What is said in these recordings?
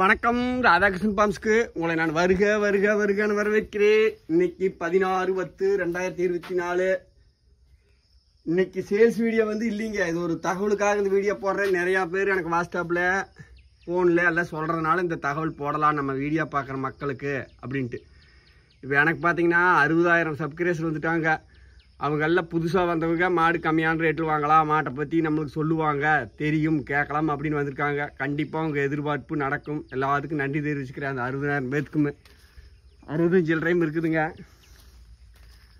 வணக்கம் ராதாகிருஷ்ணன் பாம்ஸ்க்கு உங்களை நான் வருக வருக வருகன்னு வரவேற்கிறேன் இன்னைக்கு பதினாறு பத்து ரெண்டாயிரத்தி இருபத்தி நாலு இன்னைக்கு சேல்ஸ் வீடியோ வந்து இல்லைங்க இது ஒரு தகவலுக்காக இந்த வீடியோ போடுறேன் நிறையா பேர் எனக்கு வாட்ஸ்அப்பில் ஃபோனில் எல்லாம் சொல்கிறதுனால இந்த தகவல் போடலாம் நம்ம வீடியோ பார்க்குற மக்களுக்கு அப்படின்ட்டு இப்போ எனக்கு பார்த்தீங்கன்னா அறுபதாயிரம் சப்ஸ்கிரைசர் வந்துட்டாங்க அவங்கெல்லாம் புதுசாக வந்தவங்க மாடு கம்மியான ரேட்டில் வாங்கலாம் மாட்டை பற்றி நம்மளுக்கு சொல்லுவாங்க தெரியும் கேட்கலாம் அப்படின்னு வந்திருக்காங்க கண்டிப்பாக அவங்க எதிர்பார்ப்பு நடக்கும் எல்லாத்துக்கும் நன்றி தெரிவிச்சுக்கிறேன் அந்த அறுபதாயிரம் பேத்துக்குமே அறுபதும் சில்லறையும் இருக்குதுங்க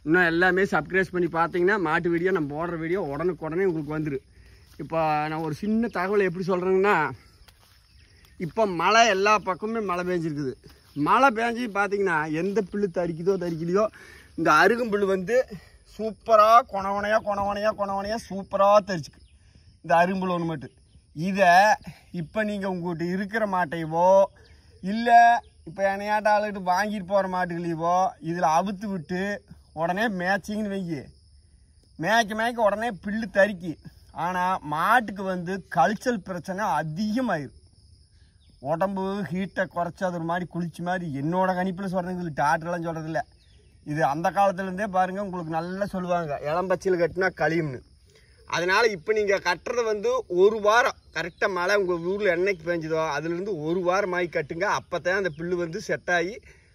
இன்னும் எல்லாமே சப்ஸ்கிரைஸ் பண்ணி பார்த்தீங்கன்னா மாட்டு வீடியோ நம்ம போடுற வீடியோ உடனுக்குடனே உங்களுக்கு வந்துடும் இப்போ நான் ஒரு சின்ன தகவலை எப்படி சொல்கிறேங்கன்னா இப்போ மழை எல்லா பக்கமுமே மழை பெஞ்சிருக்குது மழை பேஞ்சு பார்த்தீங்கன்னா எந்த புல்லு தரிக்குதோ தரிக்கலையோ இந்த அருகம்புல் வந்து சூப்பராக கொணவனையாக கொணவனையாக கொணவனையாக சூப்பராக தெரிச்சுக்கு இந்த அரும்பு லோன் மட்டும் இதை இப்போ நீங்கள் உங்கள்கிட்ட இருக்கிற மாட்டையவோ இல்லை இப்போ என்னையாட்ட ஆளுகிட்டு வாங்கிட்டு போகிற மாட்டுகளையவோ இதில் அவுத்து விட்டு உடனே மேய்ச்சிங்கன்னு வைக்கி மேய்க்க மேய்க்க உடனே பில்லு தறிக்கி ஆனால் மாட்டுக்கு வந்து கல்ச்சல் பிரச்சனை அதிகமாயிரும் உடம்பு ஹீட்டை குறைச்சி அது ஒரு மாதிரி குளிச்சு மாதிரி என்னோடய கணிப்பில் சொல்கிறதுக்கு டாக்டர்லாம் இல்லை இது அந்த காலத்துலேருந்தே பாருங்கள் உங்களுக்கு நல்லா சொல்லுவாங்க இளம்பச்சியில் கட்டினா கழியும்னு அதனால் இப்போ நீங்கள் கட்டுறது வந்து ஒரு வாரம் கரெக்டாக மழை உங்கள் ஊரில் என்னைக்கு பெஞ்சதோ அதுலேருந்து ஒரு வாரம் ஆகி கட்டுங்க அப்போ தான் அந்த புல்லு வந்து செட் ஆகி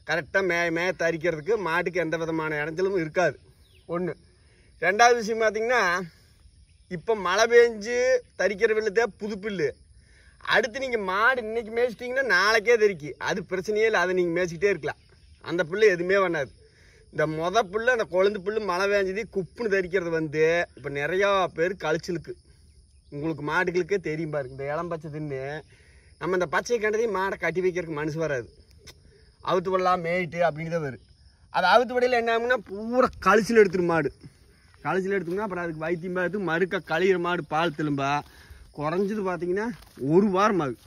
கரெக்டாக மே மே தரிக்கிறதுக்கு மாட்டுக்கு எந்த விதமான இடைஞ்சலும் இருக்காது ஒன்று ரெண்டாவது விஷயம் பார்த்திங்கன்னா இப்போ மழை பெஞ்சு தரிக்கிற புல்லு புது புல்லு அடுத்து நீங்கள் மாடு இன்றைக்கி மேய்ச்சிட்டிங்கன்னா நாளைக்கே தெரிக்கி அது பிரச்சனையே இல்லை அதை நீங்கள் மேய்ச்சிக்கிட்டே இருக்கலாம் அந்த புல்லு எதுவுமே பண்ணாது இந்த மொத புல்லு அந்த கொழுந்து புல்லு மழை வேஞ்சது குப்புன்னு தெரிக்கிறது வந்து இப்போ நிறையா பேர் கழிச்சலுக்கு உங்களுக்கு மாடுகளுக்கே தெரியும் பாருங்க இந்த இளம் பச்சை தின்னு நம்ம இந்த பச்சையை கண்டதையும் மாடை கட்டி வைக்கிறதுக்கு மனசு வராது அவுத்து விடலாம் மேய்ட்டு அப்படின்னு தான் வரும் அது அவுத்து விடையில் என்ன ஆகும்னா பூரா கழிச்சில் எடுத்துரும் மாடு கழிச்சில் எடுத்தோம்னா அப்புறம் அதுக்கு வைத்தியம் பார்த்து மறுக்க கழியிற மாடு பால் திரும்பா குறைஞ்சது பார்த்தீங்கன்னா ஒரு வாரம் ஆகுது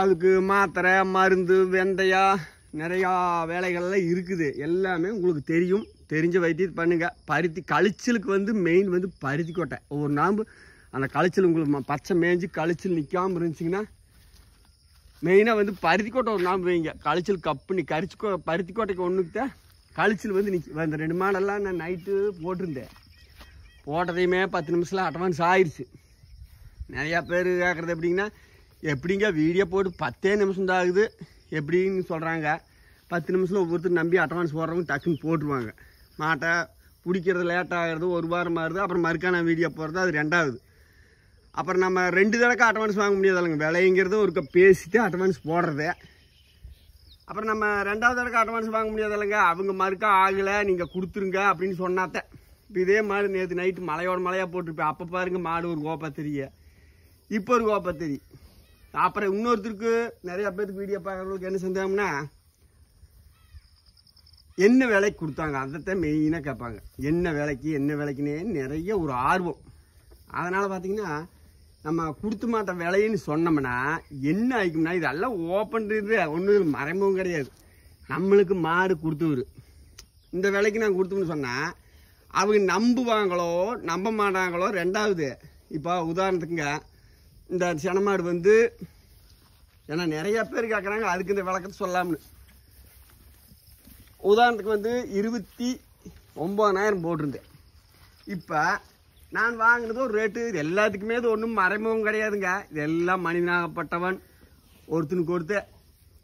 அதுக்கு மாத்திரை மருந்து வெந்தயம் நிறையா வேலைகள்லாம் இருக்குது எல்லாமே உங்களுக்கு தெரியும் தெரிஞ்ச வைத்தியத்தை பண்ணுங்கள் பருத்தி கழிச்சலுக்கு வந்து மெயின் வந்து பருத்தி கொட்டை ஒவ்வொரு நாம்பு அந்த கழிச்சல் உங்களுக்கு பச்சை மேய்ஞ்சி கழிச்சல் நிற்காமல் இருந்துச்சிங்கன்னா மெயினாக வந்து பருத்தி கோட்டை ஒரு நாம்பு வைங்க கழிச்சல் கப்பு நீ கரிச்சு கோ பருத்தி கோட்டைக்கு ஒன்றுக்கிட்ட கழிச்சல் வந்து நிற்க அந்த ரெண்டு மாடெல்லாம் நான் நைட்டு போட்டிருந்தேன் போட்டதையுமே பத்து நிமிஷத்தில் அட்வான்ஸ் ஆயிடுச்சு நிறையா பேர் கேட்குறது எப்படிங்கன்னா எப்படிங்க வீடியோ போட்டு பத்தே நிமிஷம் தான் ஆகுது எப்படின்னு சொல்கிறாங்க பத்து நிமிஷத்தில் ஒவ்வொருத்தர் நம்பி அட்வான்ஸ் போடுறவங்க டக்குன்னு போட்டுருவாங்க மாட்டை பிடிக்கிறது லேட் ஆகிறது ஒரு வாரம் மாறுது அப்புறம் மறுக்கான வீடியோ போகிறது அது ரெண்டாவது அப்புறம் நம்ம ரெண்டு தடவை அட்வான்ஸ் வாங்க முடியாது இல்லைங்க விலைங்கிறது ஒரு பேசிட்டு அட்வான்ஸ் போடுறது அப்புறம் நம்ம ரெண்டாவது தடவை அட்வான்ஸ் வாங்க முடியாது இல்லைங்க அவங்க மறுக்கா ஆகலை நீங்கள் கொடுத்துருங்க அப்படின்னு சொன்னாத்த இப்போ இதே மாதிரி நேற்று நைட்டு மலையோட மலையாக போட்டிருப்பேன் அப்போ பாருங்கள் மாடு ஒரு கோப்பத்திரியை இப்போ ஒரு கோப்பத்திரி அப்புறம் இன்னொருத்தருக்கு நிறைய பேருக்கு வீடியோ பார்க்குறவங்களுக்கு என்ன செஞ்சாங்கன்னா என்ன வேலைக்கு கொடுத்தாங்க அதைத்தான் மெயினாக கேட்பாங்க என்ன வேலைக்கு என்ன விலைக்குன்னே நிறைய ஒரு ஆர்வம் அதனால் பார்த்தீங்கன்னா நம்ம கொடுத்து மாற்ற வேலைன்னு சொன்னோம்னா என்ன ஆகிக்கும்னா இதெல்லாம் ஓப்பன்றது ஒன்றும் மறைமுகம் கிடையாது நம்மளுக்கு மாடு கொடுத்துவிடு இந்த வேலைக்கு நான் கொடுத்தோம்னு சொன்னால் அவங்க நம்புவாங்களோ நம்ப மாட்டாங்களோ ரெண்டாவது இப்போ உதாரணத்துக்குங்க இந்த சனமாடு வந்து ஏன்னா நிறைய பேர் கேட்குறாங்க அதுக்கு இந்த விளக்கத்தை சொல்லாம்னு உதாரணத்துக்கு வந்து இருபத்தி ஒம்பதனாயிரம் போட்டிருந்தேன் இப்போ நான் வாங்கினது ஒரு ரேட்டு இது எல்லாத்துக்குமே இது ஒன்றும் மறைமுகம் கிடையாதுங்க இது எல்லாம் மனிதனாகப்பட்டவன் ஒருத்தனுக்கு ஒருத்தர்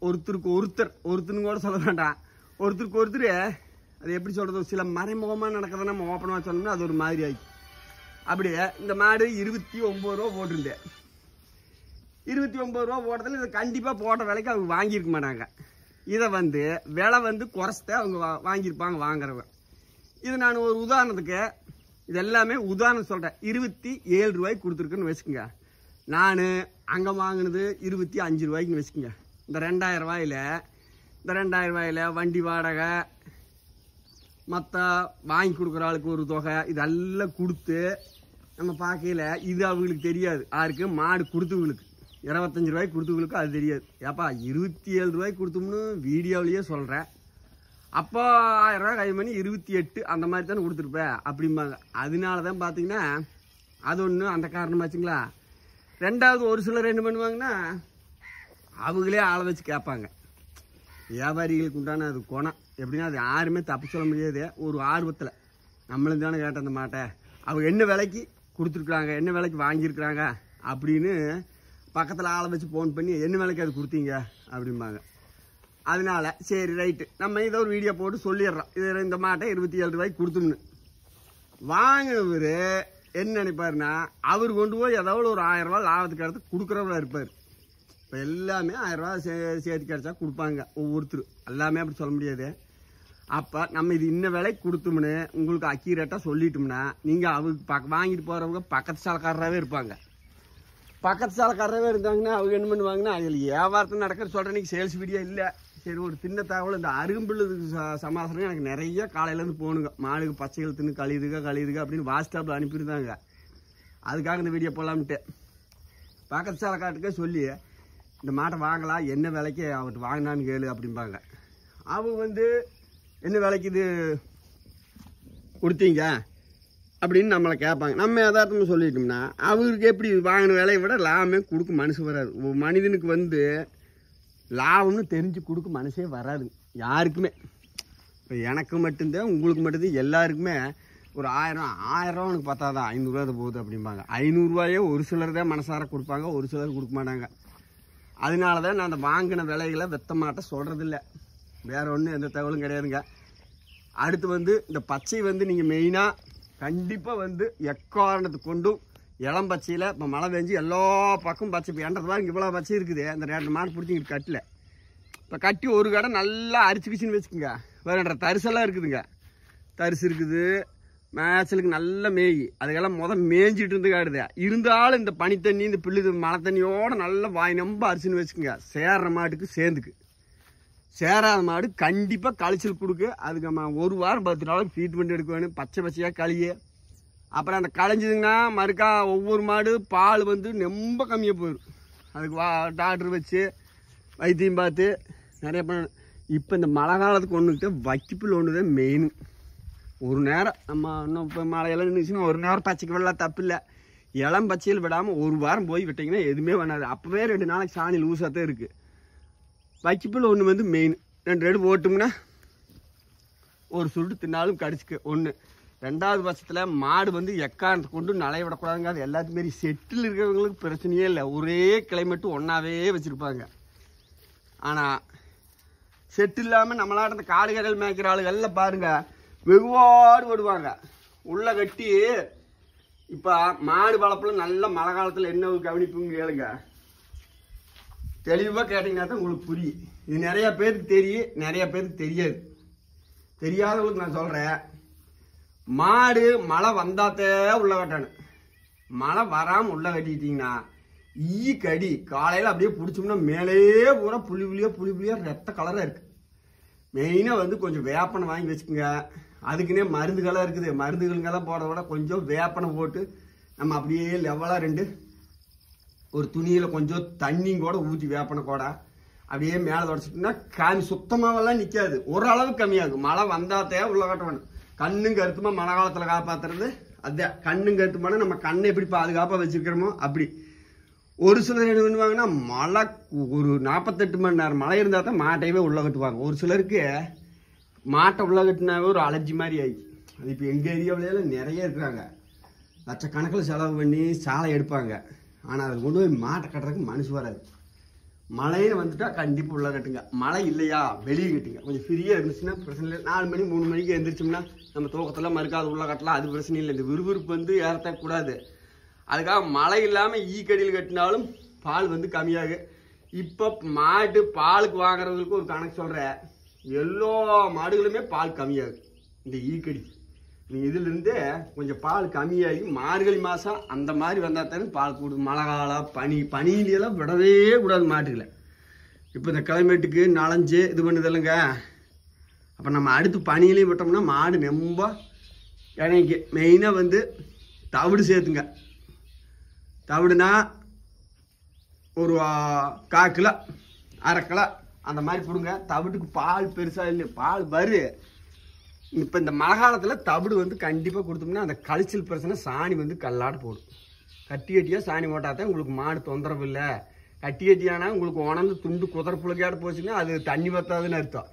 ஒருத்தருக்கு ஒருத்தர் ஒருத்தனு கூட சொல்ல வேண்டாம் ஒருத்தருக்கு ஒருத்தர் அது எப்படி சொல்கிறது சில மறைமுகமாக நடக்கிறத நம்ம ஓப்பனாக சொன்னோம்னா அது ஒரு மாதிரி ஆயிடுச்சு அப்படியே இந்த மாடு இருபத்தி ஒம்பது ரூபா போட்டிருந்தேன் இருபத்தி ஒன்பது ரூபா போடுறதுல இது கண்டிப்பாக போடுற விலைக்கு அவங்க வாங்கியிருக்க மாட்டாங்க இதை வந்து விலை வந்து குறைச்சிட்டு அவங்க வா வாங்கியிருப்பாங்க வாங்குறவங்க இது நான் ஒரு உதாரணத்துக்கு இது எல்லாமே உதாரணம் சொல்கிறேன் இருபத்தி ஏழு ரூபாய்க்கு கொடுத்துருக்குன்னு வச்சுக்கோங்க நான் அங்கே வாங்கினது இருபத்தி அஞ்சு ரூபாய்க்குன்னு வச்சுக்கோங்க இந்த ரெண்டாயிரம் ரூபாயில் இந்த ரெண்டாயிரம் ரூபாயில் வண்டி வாடகை மற்ற வாங்கி கொடுக்குற ஆளுக்கு ஒரு தொகை இதெல்லாம் கொடுத்து நம்ம பார்க்கையில் இது அவங்களுக்கு தெரியாது யாருக்கு மாடு கொடுத்தவங்களுக்கு இருபத்தஞ்சி ரூபாய்க்கு கொடுத்தவங்களுக்கு அது தெரியாது ஏப்பா இருபத்தி ஏழு ரூபாய்க்கு கொடுத்தோம்னு வீடியோவிலேயே சொல்கிறேன் அப்போ ஆயிரம் ரூபாய் கை பண்ணி இருபத்தி எட்டு அந்த மாதிரி தானே கொடுத்துருப்பேன் அப்படிம்பாங்க அதனால தான் பார்த்தீங்கன்னா அது ஒன்று அந்த காரணமாச்சுங்களா ரெண்டாவது ஒரு சிலர் என்ன பண்ணுவாங்கன்னா அவங்களே ஆளை வச்சு கேட்பாங்க வியாபாரிகளுக்கு உண்டான அது குணம் எப்படின்னா அது யாருமே தப்பு சொல்ல முடியாது ஒரு ஆர்வத்தில் நம்மளும் தானே கேட்ட அந்த மாட்டேன் அவங்க என்ன விலைக்கு கொடுத்துருக்குறாங்க என்ன விலைக்கு வாங்கியிருக்கிறாங்க அப்படின்னு பக்கத்தில் ஆளை வச்சு ஃபோன் பண்ணி என்ன வேலைக்கு அது கொடுத்தீங்க அப்படிம்பாங்க அதனால சரி ரைட்டு நம்ம இதை ஒரு வீடியோ போட்டு சொல்லிடுறோம் இது இந்த மாட்டை இருபத்தி ஏழு ரூபாய்க்கு கொடுத்தோம்னு வாங்கினவர் என்ன நினைப்பாருன்னா அவர் கொண்டு போய் ஏதாவது ஒரு ஆயிரம் ரூபா லாபத்துக்கு எடுத்து கொடுக்குறவரா இருப்பார் இப்போ எல்லாமே ஆயிரம் ரூபா சே சேர்த்து கிடச்சா கொடுப்பாங்க ஒவ்வொருத்தரும் எல்லாமே அப்படி சொல்ல முடியாது அப்போ நம்ம இது இன்ன விலைக்கு கொடுத்தோம்னு உங்களுக்கு அக்யூரேட்டாக சொல்லிட்டோம்னா நீங்கள் அவங்க பக் வாங்கிட்டு போகிறவங்க பக்கத்து சாலக்காரராகவே இருப்பாங்க பக்கத்து சாலைக்காரவே இருந்தாங்கன்னா அவங்க என்ன பண்ணுவாங்கன்னா அதில் வியாபாரத்தை நடக்கிற சொல்கிற இன்றைக்கி சேல்ஸ் வீடியோ இல்லை சரி ஒரு தின்ன தகவல் இந்த ச சமாசனம் எனக்கு நிறைய காலையிலேருந்து போகணுங்க மாடுக்கு பச்சைகள் தின்னு கழியுதுங்க கழியுதுங்க அப்படின்னு வாட்ஸ்அப்பில் அனுப்பியிருந்தாங்க அதுக்காக இந்த வீடியோ போகலாம்ட்டு பக்கத்து சாலைக்காட்டுக்கே சொல்லி இந்த மாட்டை வாங்கலாம் என்ன விலைக்கு அவர்கிட்ட வாங்கினான்னு கேளு அப்படிம்பாங்க அவங்க வந்து என்ன விலைக்கு இது கொடுத்தீங்க அப்படின்னு நம்மளை கேட்பாங்க நம்ம யதார்த்தமாக சொல்லிட்டோம்னா அவருக்கு எப்படி வாங்கின விலையை விட லாபமே கொடுக்க மனசு வராது ஒரு மனிதனுக்கு வந்து லாபம்னு தெரிஞ்சு கொடுக்க மனசே வராதுங்க யாருக்குமே இப்போ எனக்கு மட்டும்தான் உங்களுக்கு மட்டும்தான் எல்லாருக்குமே ஒரு ஆயிரம் ஆயிரம் அவனுக்கு பத்தாதான் ஐநூறுரூவா அது போகுது அப்படிம்பாங்க ஐநூறுரூவாயே ஒரு சிலர் தான் மனசார கொடுப்பாங்க ஒரு சிலர் கொடுக்க மாட்டாங்க அதனால தான் நான் அந்த வாங்கின விலைகளை வெத்த மாட்டேன் சொல்கிறதில்ல வேறு ஒன்றும் எந்த தகவலும் கிடையாதுங்க அடுத்து வந்து இந்த பச்சை வந்து நீங்கள் மெயினாக கண்டிப்பாக வந்து எக்காரணத்து கொண்டும் இளம் பச்சையில் இப்போ மழை பெஞ்சு எல்லா பக்கம் பச்சை இப்போ எண்டது பாருங்க இவ்வளோ பச்சை இருக்குது அந்த ரெண்டு மாடு பிடிச்சிங்க கட்டில இப்போ கட்டி ஒரு கடை நல்லா அரிச்சு கிச்சின்னு வச்சுக்கோங்க வேற தரிசெல்லாம் இருக்குதுங்க தரிசு இருக்குது மேய்ச்சலுக்கு நல்ல மேய் அதுக்கெல்லாம் முத மேய்ஞ்சிட்டு இருந்து காடுது இருந்தாலும் இந்த பனித்தண்ணி இந்த பிள்ளை மழை தண்ணியோடு நல்லா வாய் நம்ப அரிசின்னு வச்சுக்கோங்க சேர்ற மாட்டுக்கு சேர்ந்துக்கு சேராத மாடு கண்டிப்பாக கழிச்சல் கொடுக்கு அதுக்கு நம்ம ஒரு வாரம் பத்து நாளைக்கு ட்ரீட்மெண்ட் எடுக்க வேணும் பச்சை பச்சையாக களியே அப்புறம் அந்த களைஞ்சதுங்கன்னா மறுக்கா ஒவ்வொரு மாடு பால் வந்து ரொம்ப கம்மியாக போயிடும் அதுக்கு வா டாக்டர் வச்சு வைத்தியம் பார்த்து நிறைய பண்ணணும் இப்போ இந்த மழை காலத்துக்கு ஒன்றுக்கிட்ட வக்கிப்பில் ஒன்று தான் மெயின் ஒரு நேரம் நம்ம இன்னும் இப்போ மழையெல்லாம் நின்றுச்சுன்னா ஒரு நேரம் பச்சைக்கு விடலாம் தப்பில்லை இளம் பச்சையில் விடாமல் ஒரு வாரம் போய் விட்டிங்கன்னா எதுவுமே வேணாது அப்போவே ரெண்டு நாளைக்கு சாணி லூஸாக தான் இருக்குது வச்சுப்பில் ஒன்று வந்து மெயின் ரெண்டு ரெடு ஓட்டும்னா ஒரு சுருட்டு தின்னாலும் கடிச்சுக்கு ஒன்று ரெண்டாவது பட்சத்தில் மாடு வந்து எக்காரணத்தை கொண்டு நலைய விடக்கூடாதுங்க அது எல்லாத்துக்குமாரி செட்டில் இருக்கிறவங்களுக்கு பிரச்சனையே இல்லை ஒரே கிளைமேட்டு ஒன்றாவே வச்சுருப்பாங்க ஆனால் செட்டு இல்லாமல் நம்மளாட இந்த காடு மேய்க்கிற ஆளுகளில் பாருங்கள் வெகுவாடு ஓடுவாங்க உள்ளே கட்டி இப்போ மாடு வளர்ப்பில் நல்ல மழை காலத்தில் என்ன கவனிப்புங்க கேளுங்க தெளிவாக கேட்டிங்கன்னா தான் உங்களுக்கு புரியும் இது நிறையா பேருக்கு தெரியும் நிறையா பேருக்கு தெரியாது தெரியாதவங்களுக்கு நான் சொல்கிறேன் மாடு மழை வந்தாத்தே உள்ள கட்டணும் மழை வராமல் உள்ள கட்டிக்கிட்டிங்கன்னா ஈ கடி காலையில் அப்படியே பிடிச்சோம்னா மேலே பூரா புளி புளியாக புளி புளியாக ரத்த கலராக இருக்குது மெயினாக வந்து கொஞ்சம் வேப்பனை வாங்கி வச்சுக்கோங்க அதுக்குன்னே மருந்துகளாக இருக்குது மருந்துகளுங்கெல்லாம் போடுறத விட கொஞ்சம் வேப்பனை போட்டு நம்ம அப்படியே லெவலாக ரெண்டு ஒரு துணியில் கொஞ்சம் தண்ணியும் கூட ஊற்றி வேப்பனை கூட அப்படியே மேலே தொடச்சிட்டிங்கன்னா காமி சுத்தமாகலாம் நிற்காது ஓரளவு கம்மியாகும் மழை வந்தாத்தே உள்ள கட்டணும் கண்ணும் கருத்துமா மழை காலத்தில் காப்பாற்றுறது அதே கண்ணும் கருத்துமான நம்ம கண்ணை எப்படி பாதுகாப்பாக வச்சுருக்கிறோமோ அப்படி ஒரு சிலர் என்ன பண்ணுவாங்கன்னா மழை ஒரு நாற்பத்தெட்டு மணி நேரம் மழை இருந்தால் தான் மாட்டையவே உள்ள கட்டுவாங்க ஒரு சிலருக்கு மாட்டை உள்ள கட்டினாவே ஒரு அலர்ஜி மாதிரி ஆகி அது இப்போ எங்கள் ஏரியாவிலேயே நிறைய இருக்கிறாங்க லட்சக்கணக்கில் செலவு பண்ணி சாலை எடுப்பாங்க ஆனால் அதை கொண்டு போய் மாட்டை கட்டுறதுக்கு மனசு வராது மழையே வந்துட்டால் கண்டிப்பாக உள்ளே கட்டுங்க மழை இல்லையா வெளியே கட்டுங்க கொஞ்சம் ஃப்ரீயாக இருந்துச்சுன்னா பிரச்சனை இல்லை நாலு மணி மூணு மணிக்கு எழுந்திரிச்சோம்னா நம்ம தோக்கத்தில் மறுக்காது உள்ளே கட்டலாம் அது பிரச்சனை இல்லை இந்த விறுவிறுப்பு வந்து ஏறத்தக்கூடாது அதுக்காக மழை இல்லாமல் ஈ கடியில் கட்டினாலும் பால் வந்து கம்மியாகு இப்போ மாட்டு பாலுக்கு வாங்குறதுக்கு ஒரு கணக்கு சொல்கிறேன் எல்லா மாடுகளுமே பால் கம்மியாகும் இந்த ஈக்கடி நீ இதுலேருந்தே கொஞ்சம் பால் கம்மியாகி மார்கழி மாதம் அந்த மாதிரி வந்தால் தானே பால் கூடுது மழை காலம் பனி பனியிலெல்லாம் விடவே கூடாது மாட்டுகளை இப்போ இந்த கிளைமேட்டுக்கு நலஞ்சு இது பண்ணுதில்லைங்க அப்போ நம்ம அடுத்து பனியிலையும் விட்டோம்னா மாடு ரொம்ப இணைக்கு மெயினாக வந்து தவிடு சேர்த்துங்க தவிடுனா ஒரு கால் கிலோ அரை கிலோ அந்த மாதிரி கொடுங்க தவிட்டுக்கு பால் பெருசாக இல்லை பால் வரு இப்போ இந்த மழை காலத்தில் தவிடு வந்து கண்டிப்பாக கொடுத்தோம்னா அந்த கழிச்சல் பிரச்சனை சாணி வந்து கல்லாடு போடும் கட்டி கட்டியாக சாணி போட்டால் தான் உங்களுக்கு மாடு தொந்தரவு இல்லை கட்டி கட்டியானா உங்களுக்கு உணர்ந்து துண்டு குதிர புழுக்கையாட போச்சுன்னா அது தண்ணி பத்தாதுன்னு அர்த்தம்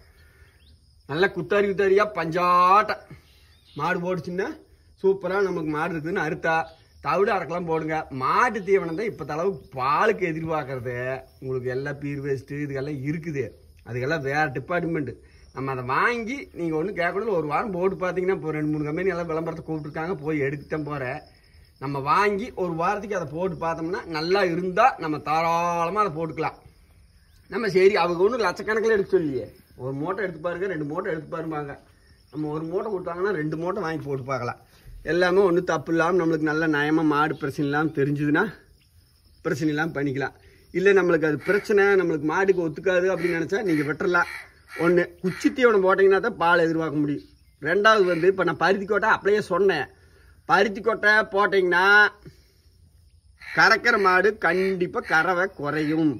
நல்லா குத்தாரி குத்தாரியாக பஞ்சாட்டம் மாடு போடுச்சுன்னா சூப்பராக நமக்கு மாடு இருக்குதுன்னு அறுத்தா தவிடு அரைக்கலாம் போடுங்க மாட்டு தீவனம் தான் இப்போ தளவு பாலுக்கு எதிர்பார்க்கறது உங்களுக்கு எல்லாம் பீர் வேஸ்ட்டு இதுக்கெல்லாம் இருக்குது அதுக்கெல்லாம் வேறு டிபார்ட்மெண்ட்டு நம்ம அதை வாங்கி நீங்கள் ஒன்றும் கேட்கணும் ஒரு வாரம் போட்டு பார்த்தீங்கன்னா இப்போ ரெண்டு மூணு கம்பெனி எல்லாம் விளம்பரத்தை கூப்பிட்டுருக்காங்க போய் எடுத்துட்டேன் போகிறேன் நம்ம வாங்கி ஒரு வாரத்துக்கு அதை போட்டு பார்த்தோம்னா நல்லா இருந்தால் நம்ம தாராளமாக அதை போட்டுக்கலாம் நம்ம சரி அவங்க ஒன்றும் லட்சக்கணக்கில் எடுக்க சொல்லியே ஒரு மூட்டை எடுத்து பாருங்க ரெண்டு மூட்டை எடுத்து பாருப்பாங்க நம்ம ஒரு மூட்டை கொடுத்தாங்கன்னா ரெண்டு மூட்டை வாங்கி போட்டு பார்க்கலாம் எல்லாமே ஒன்றும் தப்பு இல்லாமல் நம்மளுக்கு நல்ல நயமாக மாடு பிரச்சனை இல்லாமல் தெரிஞ்சுதுன்னா பிரச்சனை இல்லாமல் பண்ணிக்கலாம் இல்லை நம்மளுக்கு அது பிரச்சனை நம்மளுக்கு மாடுக்கு ஒத்துக்காது அப்படின்னு நினச்சா நீங்கள் விட்டுறலாம் ஒன்று குச்சி தீவனம் போட்டிங்கன்னா தான் பால் எதிர்பார்க்க முடியும் ரெண்டாவது வந்து இப்போ நான் பருத்தி கொட்டை அப்படியே சொன்னேன் பருத்தி கொட்டை போட்டிங்கன்னா கறக்கிற மாடு கண்டிப்பாக கறவை குறையும்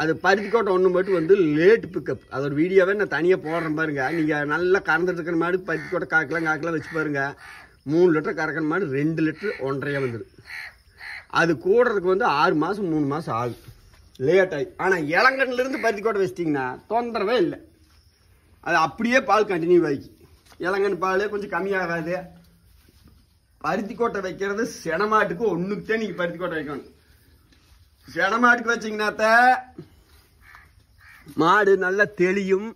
அது பருத்திக்கோட்டை ஒன்று மட்டும் வந்து லேட் பிக்கப் அதோட வீடியோவே நான் தனியாக போடுறேன் பாருங்கள் நீங்கள் நல்லா கறந்துட்டு இருக்கிற பருத்தி கொட்டை காக்கலாம் காக்கலாம் வச்சு பாருங்கள் மூணு லிட்டர் கறக்கிற மாடு ரெண்டு லிட்டர் ஒன்றையாக வந்துடும் அது கூடுறதுக்கு வந்து ஆறு மாதம் மூணு மாதம் ஆகும் லேட் ஆகி ஆனால் இளங்கன்லேருந்து கொட்டை வச்சிட்டிங்கன்னா தொந்தரவே இல்லை அது அப்படியே பால் கண்டினியூ ஆகி இளங்கன் பால் கொஞ்சம் கம்மியாகாது கொட்டை வைக்கிறது செனமாட்டுக்கு ஒன்றுக்குத்தான் நீங்கள் கொட்டை வைக்கணும் செனமாட்டுக்கு வச்சிங்கனாத்த மாடு நல்லா தெளியும்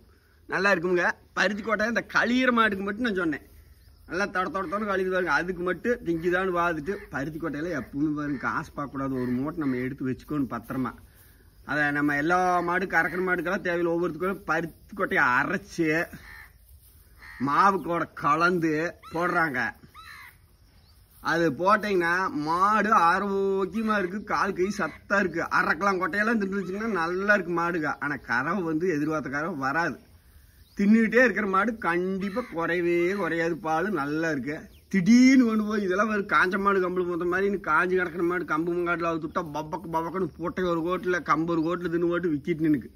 நல்லா இருக்குங்க பருத்திக்கோட்டை இந்த களியிற மாட்டுக்கு மட்டும் நான் சொன்னேன் நல்லா தொட தொடத்தோடு கழிவு பாருங்க அதுக்கு மட்டும் திங்கிதான்னு வாதுட்டு பருத்தி பருத்திக்கோட்டையில் எப்பவுமே பாருங்க காசு பார்க்கக்கூடாது ஒரு மூட்டை நம்ம எடுத்து வச்சுக்கோன்னு பத்திரமா அதை நம்ம எல்லா மாடு கறக்கிற மாடுக்கெல்லாம் தேவையில்லை ஒவ்வொருத்துக்கும் பருத்தி கொட்டையை அரைச்சி மாவு கூட கலந்து போடுறாங்க அது போட்டிங்கன்னா மாடு ஆரோக்கியமாக இருக்குது கால் கை சத்தாக இருக்குது அரைக்கலாம் கொட்டையெல்லாம் தின்னுச்சுங்கன்னா நல்லா இருக்குது மாடுங்க ஆனால் கறவை வந்து எதிர்பார்த்த கறவை வராது தின்னுக்கிட்டே இருக்கிற மாடு கண்டிப்பாக குறையவே குறையாது பால் நல்லா இருக்குது திடீர்னு கொண்டு போய் இதெல்லாம் வேறு காஞ்ச மாடு கம்பு போகிற மாதிரி காஞ்சி கிடக்கிற மாடு கம்பு முங்காட்டில் அவ துட்டா பப்பக்கு பப்பக்குன்னு போட்டை ஒரு கோட்டில் கம்பு ஒரு கோட்டில் தின்னு போட்டு விற்கிட்டு நினுக்கு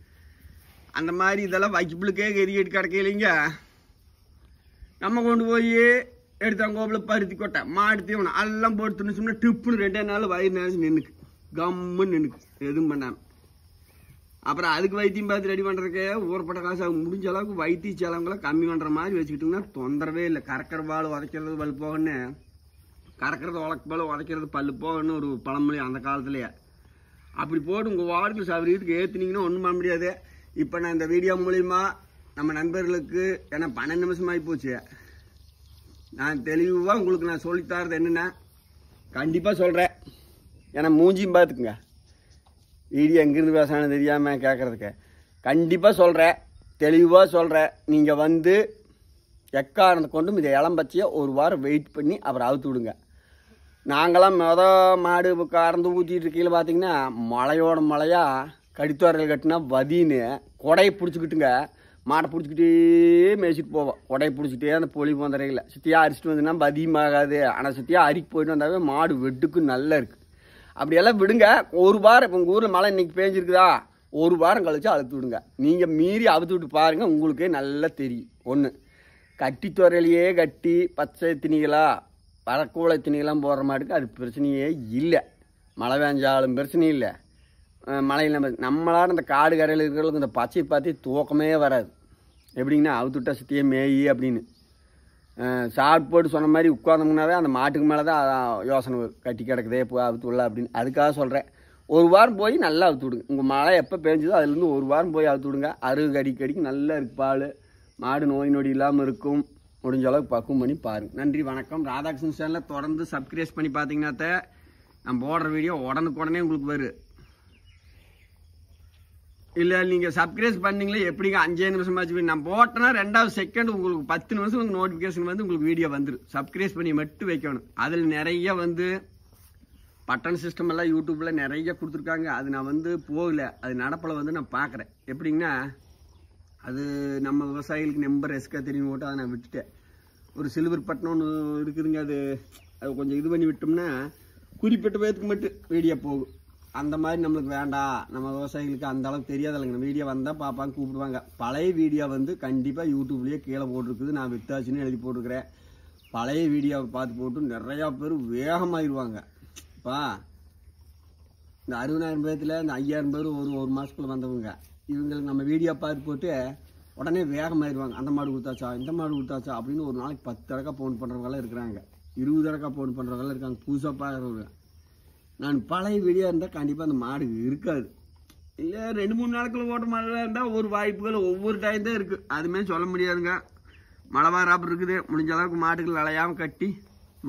அந்த மாதிரி இதெல்லாம் வைக்கப்புளுக்கே கெரிக்கெட்டு கிடக்கலைங்க நம்ம கொண்டு போய் எடுத்தாங்கோப்பில் பருத்தி கொட்டை மாடு தீவனம் எல்லாம் போட்டு தின்னு டிப்புன்னு ரெண்டே நாள் வயிறு நினைச்சு நின்றுக்கு கம்முன்னு நின்றுக்கு எதுவும் பண்ணாமல் அப்புறம் அதுக்கு வைத்தியம் பார்த்து ரெடி பண்ணுறதுக்கு ஊறப்பட்ட காசு அவங்க முடிஞ்ச அளவுக்கு வைத்திய செலவுங்களை கம்மி பண்ணுற மாதிரி வச்சுக்கிட்டிங்கன்னா தொந்தரவே இல்லை கறக்கிற பால் உதைக்கிறது பல் போகணும் கறக்கிறது உலக்கு பால் உதைக்கிறது பல் போகணும் ஒரு பழமொழி அந்த காலத்துலேயே அப்படி போட்டு உங்கள் வாழ்க்கை சவரீதுக்கு ஏற்றுனீங்கன்னா ஒன்றும் பண்ண முடியாது இப்போ நான் இந்த வீடியோ மூலிமா நம்ம நண்பர்களுக்கு ஏன்னா பன்னெண்டு நிமிஷம் ஆகி போச்சு நான் தெளிவாக உங்களுக்கு நான் சொல்லித்தாரது என்னென்னா கண்டிப்பாக சொல்கிறேன் ஏன்னா மூஞ்சியும் பார்த்துக்குங்க ஈடி எங்கேருந்து பேசுகிறானு தெரியாமல் கேட்குறதுக்கு கண்டிப்பாக சொல்கிறேன் தெளிவாக சொல்கிறேன் நீங்கள் வந்து எக்காரணத்தை கொண்டும் இதை இளம்பச்சியை ஒரு வாரம் வெயிட் பண்ணி அவரை அவுத்து விடுங்க நாங்களாம் மொதல் மாடு கறந்து ஊற்றிட்டு இருக்கையில் பார்த்தீங்கன்னா மலையோட மழையாக கடித்தோரல் கட்டினா வதின்னு கொடையை பிடிச்சிக்கிட்டுங்க மாடை பிடிச்சிக்கிட்டே மேய்ச்சிட்டு போவோம் கொடையை பிடிச்சிட்டே அந்த பொலி போந்தரையில் சுற்றியாக அரிச்சிட்டு வந்துன்னா பதியமாகாது ஆனால் சுற்றியாக அரிக்கு போயிட்டு வந்தாவே மாடு வெட்டுக்கு நல்லா இருக்குது அப்படியெல்லாம் விடுங்க ஒரு வாரம் இப்போ உங்கள் ஊரில் மழை இன்றைக்கி பேஞ்சிருக்குதா ஒரு வாரம் கழிச்சு அழுத்து விடுங்க நீங்கள் மீறி அழுத்து விட்டு பாருங்கள் உங்களுக்கே நல்லா தெரியும் ஒன்று கட்டி துறையிலேயே கட்டி பச்சை திணிகளாக பழக்கூளை திணிகளாம் போடுற மாட்டுக்கு அது பிரச்சனையே இல்லை மழை பேஞ்சாலும் பிரச்சனை இல்லை மழையில் நம்ம நம்மளால் இந்த காடு கரையில் இருக்கிறவங்களுக்கு இந்த பச்சை பார்த்து தூக்கமே வராது எப்படிங்கன்னா அவுத்துட்டா சுற்றியே மேயி அப்படின்னு சாப்பாடு சொன்ன மாதிரி உட்காந்தோம்னாவே அந்த மாட்டுக்கு மேலே தான் யோசனை கட்டி கிடக்குதே இப்போ அவுத்து விடல அப்படின்னு அதுக்காக சொல்கிறேன் ஒரு வாரம் போய் நல்லா அவுத்து விடுங்க உங்கள் மழை எப்போ பெஞ்சதோ அதுலேருந்து ஒரு வாரம் போய் அவுத்து விடுங்க அருகு அடிக்கு அடிக்கு நல்லா இருக்குது பால் மாடு நோய் நொடி இல்லாமல் இருக்கும் முடிஞ்ச அளவுக்கு பக்குவம் பண்ணி பாருங்கள் நன்றி வணக்கம் ராதாகிருஷ்ணன் சேனலில் தொடர்ந்து சப்ஸ்கிரைஸ் பண்ணி பார்த்தீங்கன்னா நம்ம போடுற வீடியோ உடனே உங்களுக்கு வரும் இல்லை நீங்கள் சப்ஸ்கிரைப் பண்ணீங்களே எப்படிங்க அஞ்சே நிமிஷமாச்சு போய் நான் போட்டேன்னா ரெண்டாவது செகண்ட் உங்களுக்கு பத்து நிமிஷம் உங்களுக்கு நோட்டிஃபிகேஷன் வந்து உங்களுக்கு வீடியோ வந்துடும் சப்ஸ்கிரைப் பண்ணி மட்டும் வைக்கணும் அதில் நிறைய வந்து பட்டன் சிஸ்டம் எல்லாம் யூடியூப்பில் நிறைய கொடுத்துருக்காங்க அது நான் வந்து போகல அது நடப்பில் வந்து நான் பார்க்குறேன் எப்படிங்கன்னா அது நம்ம விவசாயிகளுக்கு நம்ப ரெஸ்க்காக தெரியும் போட்டு அதை நான் விட்டுட்டேன் ஒரு சில்வர் பட்டணம் ஒன்று இருக்குதுங்க அது அது கொஞ்சம் இது பண்ணி விட்டோம்னா குறிப்பிட்ட பேத்துக்கு மட்டும் வீடியோ போகும் அந்த மாதிரி நம்மளுக்கு வேண்டாம் நம்ம விவசாயிகளுக்கு அந்த அளவுக்கு தெரியாத வீடியோ வந்தால் பார்ப்பாங்க கூப்பிடுவாங்க பழைய வீடியோ வந்து கண்டிப்பாக யூடியூப்லேயே கீழே போட்டிருக்குது நான் வித்தாச்சுன்னு எழுதி போட்டிருக்கிறேன் பழைய வீடியோவை பார்த்து போட்டு நிறையா பேர் வேகமாகிடுவாங்க இப்போ இந்த அறுபதாயிரம் பேர்த்தில் இந்த ஐயாயிரம் பேர் ஒரு ஒரு மாதத்துக்குள்ள வந்தவங்க இவங்களுக்கு நம்ம வீடியோ பார்த்து போட்டு உடனே வேகமாயிருவாங்க அந்த மாடு கொடுத்தாச்சா இந்த மாடு கொடுத்தாச்சா அப்படின்னு ஒரு நாளைக்கு பத்து தடக்கா ஃபோன் பண்ணுறவங்களாம் இருக்கிறாங்க இருபது தடக்கா ஃபோன் பண்ணுறவங்களாம் இருக்காங்க புதுசாக பார்க்குறவங்க நான் பழைய வெளியாக இருந்தால் கண்டிப்பாக அந்த மாடு இருக்காது இல்லை ரெண்டு மூணு நாட்கள் ஓட்ட மாடலாக இருந்தால் ஒரு வாய்ப்புகள் ஒவ்வொரு டைம் தான் இருக்குது அதுமாரி சொல்ல முடியாதுங்க மழை ராப்பர் இருக்குது முடிஞ்ச அளவுக்கு மாடுகள் அலையாமல் கட்டி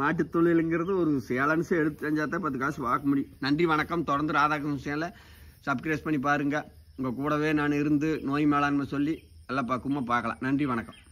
மாட்டு தொழிலுங்கிறது ஒரு சேலன்ஸே எடுத்து செஞ்சால் தான் பத்து காசு வாக்க முடியும் நன்றி வணக்கம் தொடர்ந்து ராதாகிருஷ்ணன் சேனலை சப்ஸ்கிரைஸ் பண்ணி பாருங்கள் உங்கள் கூடவே நான் இருந்து நோய் மேலாண்மை சொல்லி எல்லாம் பக்குவமாக பார்க்கலாம் நன்றி வணக்கம்